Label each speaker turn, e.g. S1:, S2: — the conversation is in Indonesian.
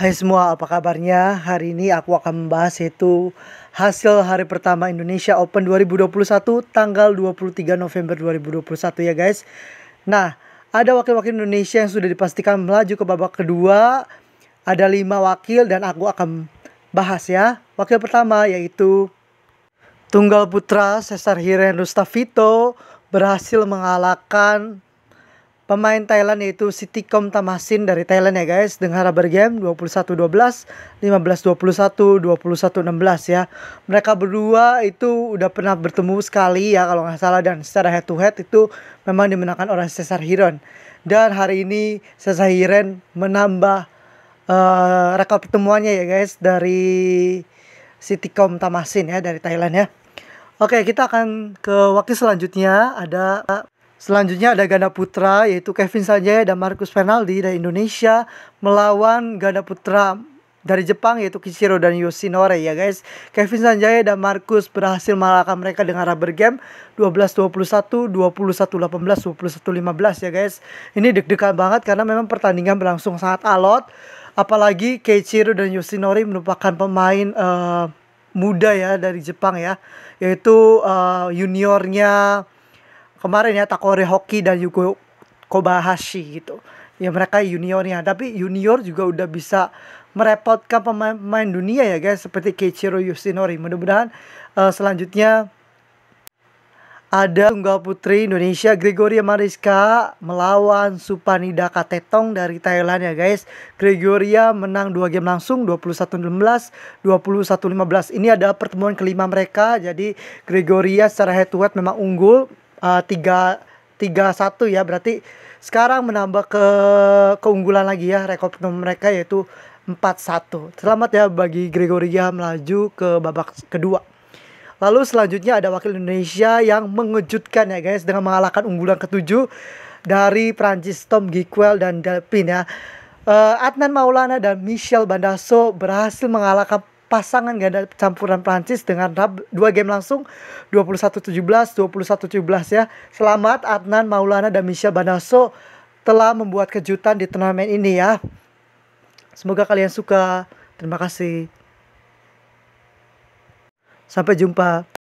S1: Hai semua, apa kabarnya? Hari ini aku akan membahas yaitu hasil hari pertama Indonesia Open 2021 tanggal 23 November 2021 ya guys. Nah, ada wakil-wakil Indonesia yang sudah dipastikan melaju ke babak kedua. Ada lima wakil dan aku akan bahas ya. Wakil pertama yaitu Tunggal Putra Cesar Hiren Rustavito berhasil mengalahkan pemain Thailand yaitu Sitikom Tamasin dari Thailand ya guys dengan rubber game 21-12, 15-21, 21-16 ya. Mereka berdua itu udah pernah bertemu sekali ya kalau nggak salah dan secara head to head itu memang dimenangkan oleh Cesar Hiron. Dan hari ini Cesar Hiron menambah uh, rekor pertemuannya ya guys dari Sitikom Tamasin ya dari Thailand ya. Oke, kita akan ke waktu selanjutnya ada Selanjutnya ada ganda putra yaitu Kevin Sanjaya dan Marcus Fernaldi dari Indonesia melawan ganda putra dari Jepang yaitu Kishiro dan Yoshinori ya guys. Kevin Sanjaya dan Marcus berhasil mengalahkan mereka dengan rubber game 12-21, 21-18, 21-15 ya guys. Ini deg-degan banget karena memang pertandingan berlangsung sangat alot. Apalagi Kishiro dan Yoshinori merupakan pemain uh, muda ya dari Jepang ya, yaitu uh, juniornya kemarin ya Takori Hoki dan Yugo Kobahashi gitu ya mereka ya tapi junior juga udah bisa merepotkan pemain-pemain dunia ya guys seperti Keiichiro Yoshinori mudah-mudahan uh, selanjutnya ada tunggal putri Indonesia Gregoria Mariska melawan Supanida Katetong dari Thailand ya guys Gregoria menang dua game langsung 21-16 21-15 ini ada pertemuan kelima mereka jadi Gregoria secara head to head memang unggul Eh, tiga tiga satu ya berarti sekarang menambah ke keunggulan lagi ya rekor mereka yaitu empat satu Selamat ya bagi Gregoria melaju ke babak kedua. Lalu selanjutnya ada wakil Indonesia yang mengejutkan ya guys dengan mengalahkan unggulan ketujuh dari Prancis Tom Gikwell dan Delpin ya. Uh, Adnan Maulana dan Michel Bandaso berhasil mengalahkan pasangan ganda campuran Prancis dengan rab, dua game langsung 21-17, 21-17 ya. Selamat Adnan Maulana dan Misha Banaso telah membuat kejutan di turnamen ini ya. Semoga kalian suka. Terima kasih. Sampai jumpa.